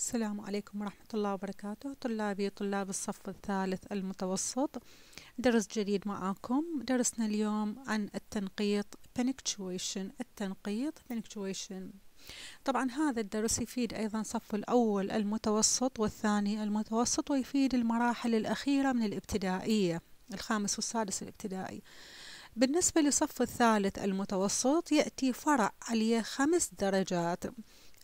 السلام عليكم ورحمة الله وبركاته طلابي طلاب الصف الثالث المتوسط درس جديد معاكم درسنا اليوم عن التنقيط بنكتويشن التنقيط بنكتويشن طبعا هذا الدرس يفيد أيضا صف الأول المتوسط والثاني المتوسط ويفيد المراحل الأخيرة من الابتدائية الخامس والسادس الابتدائي بالنسبة لصف الثالث المتوسط يأتي فرع عليه خمس درجات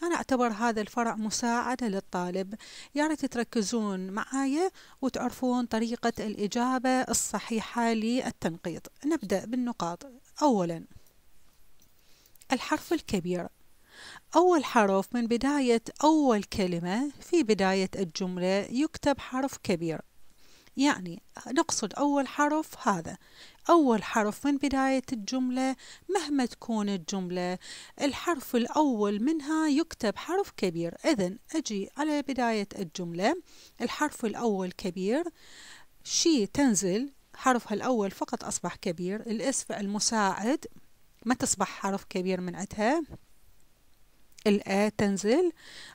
أنا أعتبر هذا الفرع مساعدة للطالب ياريت يعني ريت تركزون معايا وتعرفون طريقة الإجابة الصحيحة للتنقيط نبدأ بالنقاط أولا الحرف الكبير أول حرف من بداية أول كلمة في بداية الجملة يكتب حرف كبير يعني نقصد أول حرف هذا أول حرف من بداية الجملة مهما تكون الجملة الحرف الأول منها يكتب حرف كبير إذن أجي على بداية الجملة الحرف الأول كبير شي تنزل حرفها الأول فقط أصبح كبير الإس المساعد ما تصبح حرف كبير من عدها الآ تنزل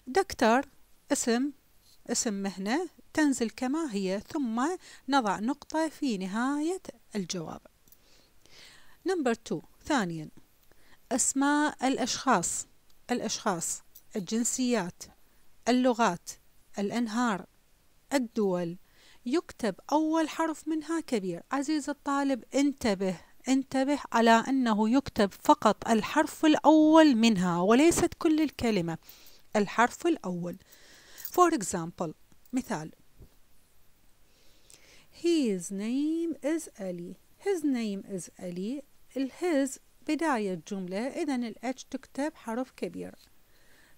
دكتور اسم اسم مهنة تنزل كما هي ثم نضع نقطة في نهاية الجواب نمبر 2 ثانيا أسماء الأشخاص الأشخاص الجنسيات اللغات الأنهار الدول يكتب أول حرف منها كبير عزيز الطالب انتبه انتبه على أنه يكتب فقط الحرف الأول منها وليست كل الكلمة الحرف الأول For example مثال His name is Ali His name is Ali الهز بداية جملة إذا ال H تكتب حرف كبير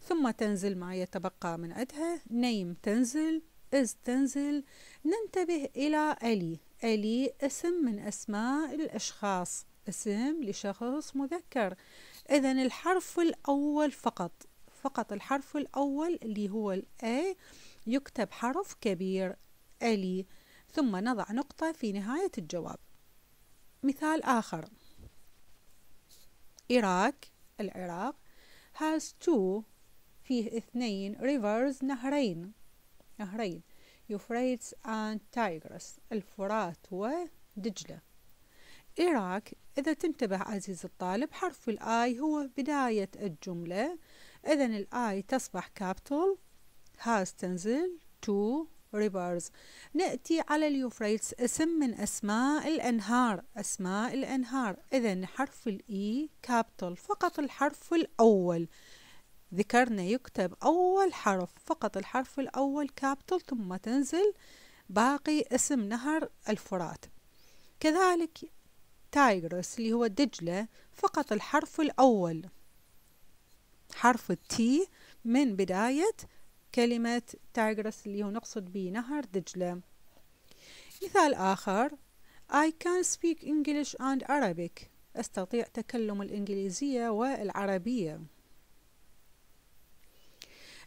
ثم تنزل ما يتبقى من عدها name تنزل is تنزل ننتبه إلى ألي ألي اسم من أسماء الأشخاص اسم لشخص مذكر إذا الحرف الأول فقط فقط الحرف الأول اللي هو ال A يكتب حرف كبير ألي ثم نضع نقطة في نهاية الجواب مثال آخر إيراك العراق has two فيه اثنين rivers نهرين نهرين يوفريتس and تايغرس الفرات ودجلة إيراك إذا تنتبه عزيزي الطالب حرف الآي هو بداية الجملة إذا الآي تصبح capital هاز تنزل to ريفرز نأتي على اليوفريتس اسم من أسماء الأنهار أسماء الأنهار إذا حرف الإي كابيتال e فقط الحرف الأول ذكرنا يكتب أول حرف فقط الحرف الأول كابيتال ثم تنزل باقي اسم نهر الفرات كذلك تايغرس اللي هو دجلة فقط الحرف الأول حرف التي من بداية كلمة تايغرس اللي هو نقصد به نهر دجلة مثال آخر I can speak English and Arabic أستطيع تكلم الإنجليزية والعربية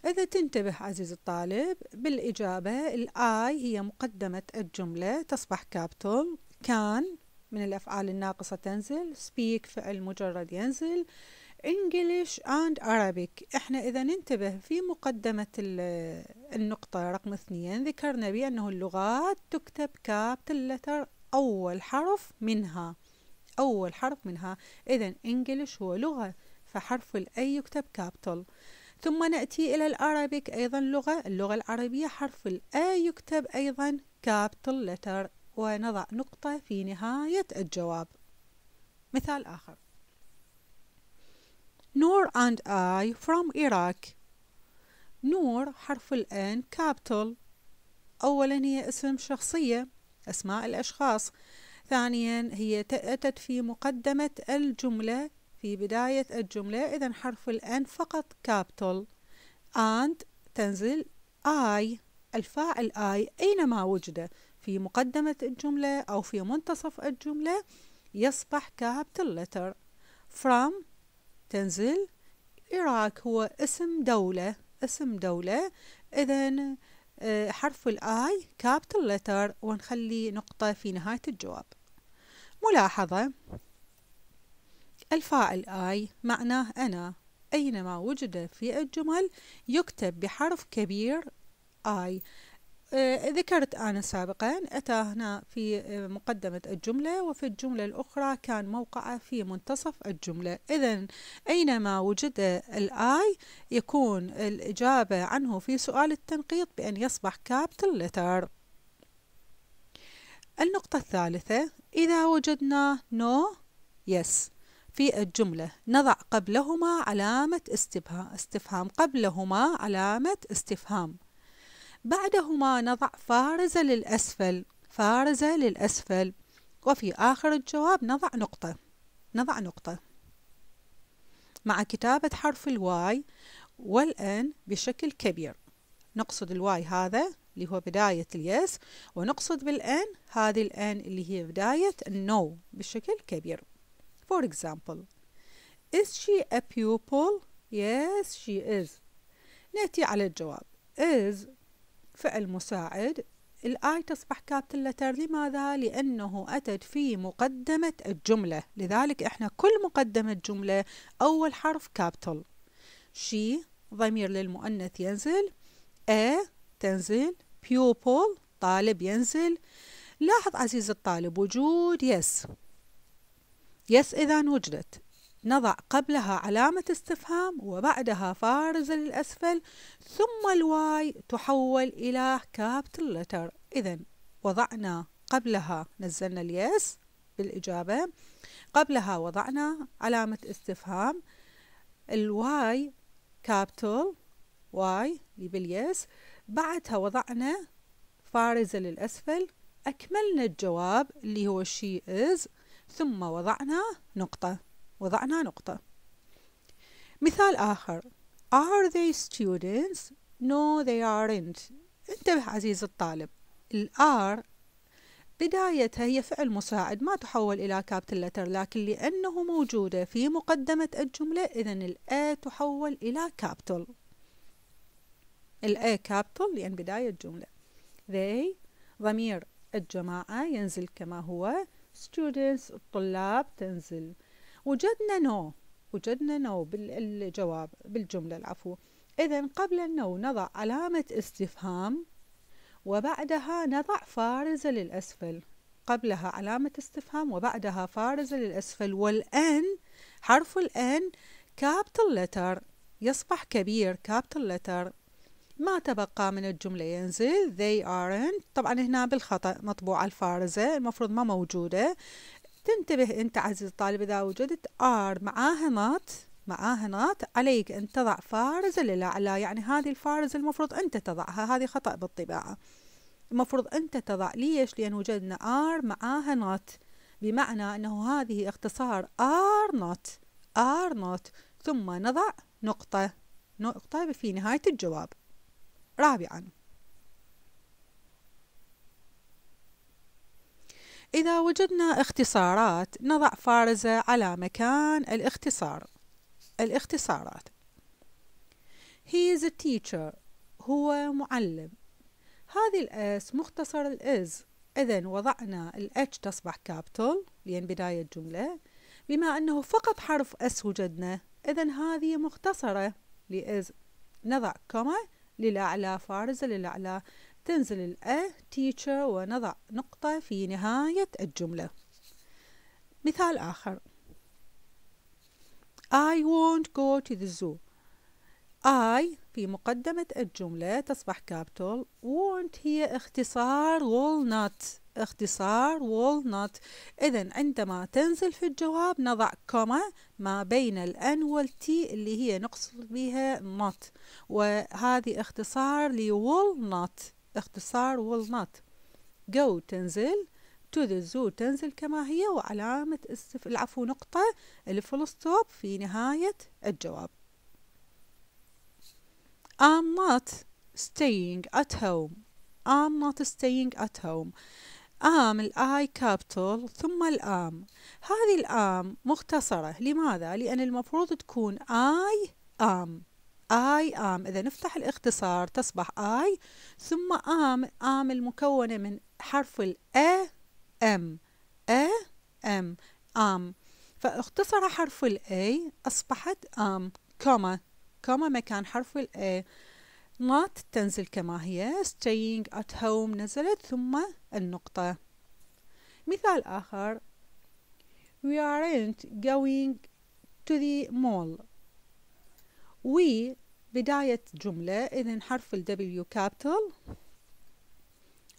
إذا تنتبه عزيزي الطالب بالإجابة الآي هي مقدمة الجملة تصبح كابتول كان من الأفعال الناقصة تنزل speak فعل مجرد ينزل English and Arabic احنا إذا ننتبه في مقدمة النقطة رقم اثنين ذكرنا بأنه اللغات تكتب كابتل لتر أول حرف منها أول حرف منها إذا English هو لغة فحرف الأي يكتب كابتل ثم نأتي إلى الأرابيك أيضا لغة اللغة العربية حرف الآي يكتب أيضا كابتل لتر ونضع نقطة في نهاية الجواب مثال آخر نور and I from Iraq نور حرف الآن كابتل أولا هي اسم شخصية أسماء الأشخاص ثانيا هي أتت في مقدمة الجملة في بداية الجملة إذا حرف الآن فقط كابتل and تنزل I الفاعل I أينما وجد في مقدمة الجملة أو في منتصف الجملة يصبح كابتل letter from تنزل العراق هو اسم دولة اسم دولة إذا آه، حرف الآي كابتل لتر ونخلي نقطة في نهاية الجواب ملاحظة الفاعل آي معناه أنا أينما وجد في الجمل يكتب بحرف كبير آي آه، ذكرت أنا سابقا أتى هنا في آه، مقدمة الجملة وفي الجملة الأخرى كان موقعه في منتصف الجملة إذا أينما وجد الآي يكون الإجابة عنه في سؤال التنقيط بأن يصبح كابتل لتر النقطة الثالثة إذا وجدنا نو يس في الجملة نضع قبلهما علامة استفهام استفهام قبلهما علامة استفهام بعدهما نضع فارزة للأسفل فارزة للأسفل وفي آخر الجواب نضع نقطة نضع نقطة مع كتابة حرف الواي والان بشكل كبير نقصد الواي هذا اللي هو بداية اليس ونقصد بالان هذه الان اللي هي بداية النو بشكل كبير For example Is she a pupil? Yes she is نأتي على الجواب Is فعل مساعد الآي تصبح لتر لماذا؟ لأنه أتت في مقدمة الجملة لذلك إحنا كل مقدمة جملة أول حرف كابتل شي ضمير للمؤنث ينزل أ تنزل pupil طالب ينزل لاحظ عزيز الطالب وجود يس يس إذا وجدت نضع قبلها علامة استفهام وبعدها فارز للأسفل ثم الواي تحول إلى كابتل لتر إذا وضعنا قبلها نزلنا اليس بالإجابة قبلها وضعنا علامة استفهام الواي كابتل واي اللي باليس بعدها وضعنا فارز للأسفل أكملنا الجواب اللي هو she is ثم وضعنا نقطة وضعنا نقطة مثال آخر Are they students? No they aren't انتبه عزيز الطالب ال are بدايتها هي فعل مساعد ما تحول إلى capital letter لكن لأنه موجودة في مقدمة الجملة إذا ال A تحول إلى capital ال A capital لأن بداية الجملة they ضمير الجماعة ينزل كما هو students الطلاب تنزل وجدنا نو وجدنا نو بالجواب بالجملة العفو إذا قبل النو نضع علامة استفهام وبعدها نضع فارزة للأسفل قبلها علامة استفهام وبعدها فارزة للأسفل والآن حرف الآن كابتل لتر يصبح كبير كابتل لتر ما تبقى من الجملة ينزل they aren't طبعا هنا بالخطأ مطبوعة الفارزة المفروض ما موجودة تنتبه أنت عزيزي الطالب إذا وجدت آر معاها نات معاها نات عليك أن تضع فارز للأعلى يعني هذه الفارز المفروض أنت تضعها هذه خطأ بالطباعة المفروض أنت تضع ليش لأن وجدنا آر معاها نات بمعنى أنه هذه اختصار آر نوت آر نوت ثم نضع نقطة نقطة في نهاية الجواب رابعاً إذا وجدنا اختصارات نضع فارزة على مكان الاختصار الاختصارات He is a teacher هو معلم هذه الاس مختصر الاز إذا وضعنا الاتش تصبح كابيتال لأن بداية الجملة بما أنه فقط حرف اس وجدنا إذا هذه مختصرة لإز نضع كما للأعلى فارزة للأعلى تنزل a teacher ونضع نقطة في نهاية الجملة مثال آخر I won't go to the zoo I في مقدمة الجملة تصبح كابيتال won't هي اختصار not اختصار not إذا عندما تنزل في الجواب نضع كوما ما بين الان T اللي هي نقصد بها not وهذه اختصار not اختصار will not go تنزل to the zoo تنزل كما هي وعلامة استف... العفو نقطة الفول ستوب في نهاية الجواب I'm not staying at home I'm not staying at home am الاي كابيتال ثم الام هذه الام مختصرة لماذا؟ لأن المفروض تكون I am I am إذا نفتح الاختصار تصبح I ثم am am المكونة من حرف ال A M A M am فاختصر حرف ال A أصبحت am كما كما مكان حرف ال A not تنزل كما هي staying at home نزلت ثم النقطة مثال آخر We aren't going to the mall وبداية جملة إذا حرف ال W capital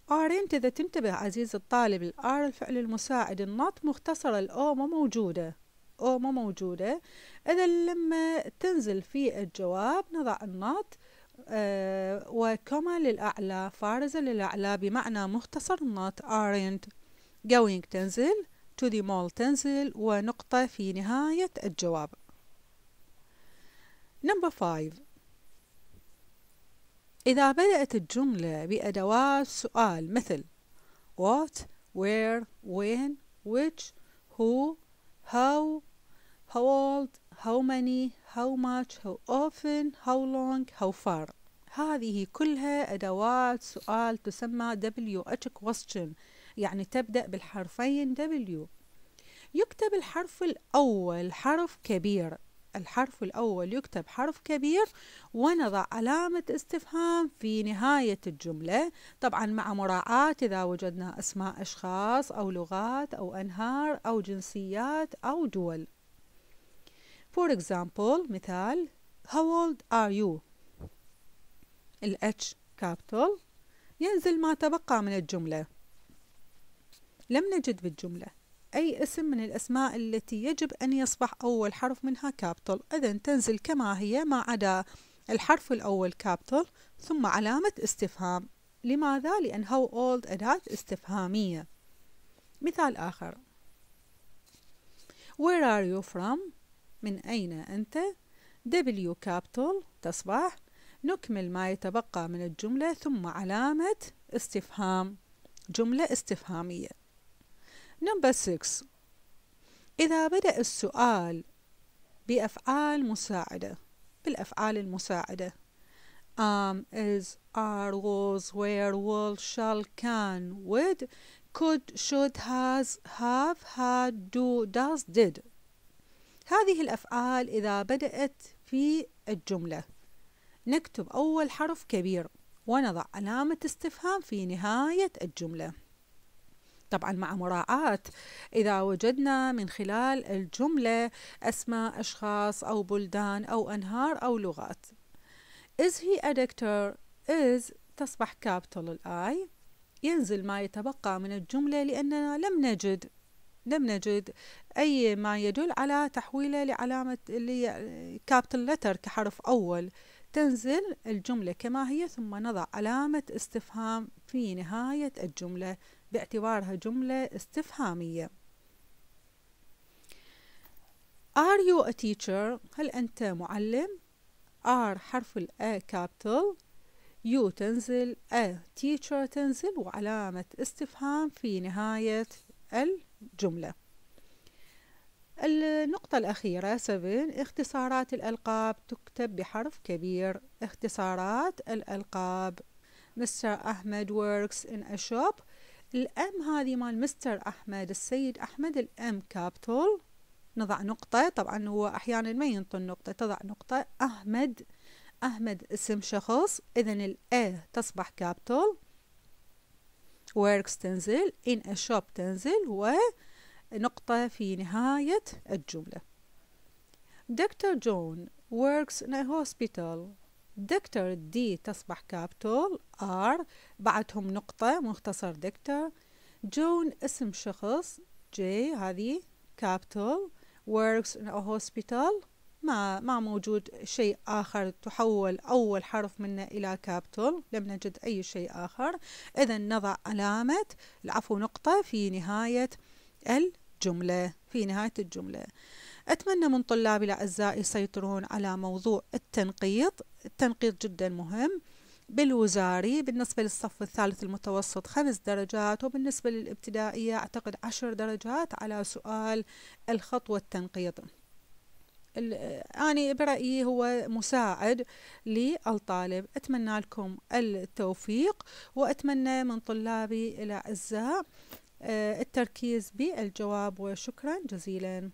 R انت إذا تنتبه عزيز الطالب ال R الفعل المساعد النط مختصرة ال O مو موجودة أو مو موجودة إذا لما تنزل في الجواب نضع النط و آه، وكما للأعلى فارزة للأعلى بمعنى مختصر النط aren't going تنزل to the mall تنزل ونقطة في نهاية الجواب نمبر 5 إذا بدأت الجملة بأدوات سؤال مثل what, where, when, which, who, how, how old, how many, how much, how often, how long, how far هذه كلها أدوات سؤال تسمى WH question يعني تبدأ بالحرفين W يكتب الحرف الأول حرف كبير الحرف الأول يكتب حرف كبير ونضع علامة استفهام في نهاية الجملة طبعا مع مراعاة إذا وجدنا أسماء أشخاص أو لغات أو أنهار أو جنسيات أو دول For example مثال How old are you? ال H capital ينزل ما تبقى من الجملة لم نجد بالجملة أي اسم من الأسماء التي يجب أن يصبح أول حرف منها كابتل إذا تنزل كما هي ما عدا الحرف الأول كابتل ثم علامة استفهام لماذا؟ لأن how old أداة استفهامية مثال آخر Where are you from؟ من أين أنت؟ W capital تصبح نكمل ما يتبقى من الجملة ثم علامة استفهام جملة استفهامية نمبر 6 إذا بدأ السؤال بأفعال مساعدة بالأفعال المساعدة am, um, is, are, was, where, will, shall, can, would, could, should, has, have, had, do, does, did. هذه الأفعال إذا بدأت في الجملة نكتب أول حرف كبير ونضع علامة استفهام في نهاية الجملة. طبعا مع مراعاة إذا وجدنا من خلال الجملة أسماء أشخاص أو بلدان أو أنهار أو لغات is he a doctor is تصبح capital الآي ينزل ما يتبقى من الجملة لأننا لم نجد لم نجد أي ما يدل على تحويله لعلامة capital letter كحرف أول تنزل الجملة كما هي ثم نضع علامة استفهام في نهاية الجملة باعتبارها جملة استفهامية Are you a teacher؟ هل أنت معلم؟ are حرف الـ A capital you تنزل a teacher تنزل وعلامة استفهام في نهاية الجملة النقطة الأخيرة سبن اختصارات الألقاب تكتب بحرف كبير اختصارات الألقاب مستر أحمد works in a shop الأم هذه مال مستر أحمد السيد أحمد الأم كابتول نضع نقطة طبعا هو أحيانا ما ينطي النقطة تضع نقطة أحمد أحمد اسم شخص إذا الأ تصبح كابتول works تنزل in a shop تنزل و نقطة في نهاية الجملة دكتور جون works in a hospital دكتور دي تصبح كابتول ار بعدهم نقطة مختصر دكتور جون اسم شخص جي هذه كابتول works in a hospital ما ما موجود شيء آخر تحول أول حرف منه إلى كابتول لم نجد أي شيء آخر إذا نضع علامة العفو نقطة في نهاية الجملة في نهاية الجملة أتمنى من طلابي الأعزاء يسيطرون على موضوع التنقيط التنقيط جدا مهم بالوزاري بالنسبة للصف الثالث المتوسط خمس درجات وبالنسبة للابتدائية أعتقد عشر درجات على سؤال الخط التنقيط أنا برأيي هو مساعد للطالب أتمنى لكم التوفيق وأتمنى من طلابي الأعزاء آه، التركيز بالجواب وشكرا جزيلا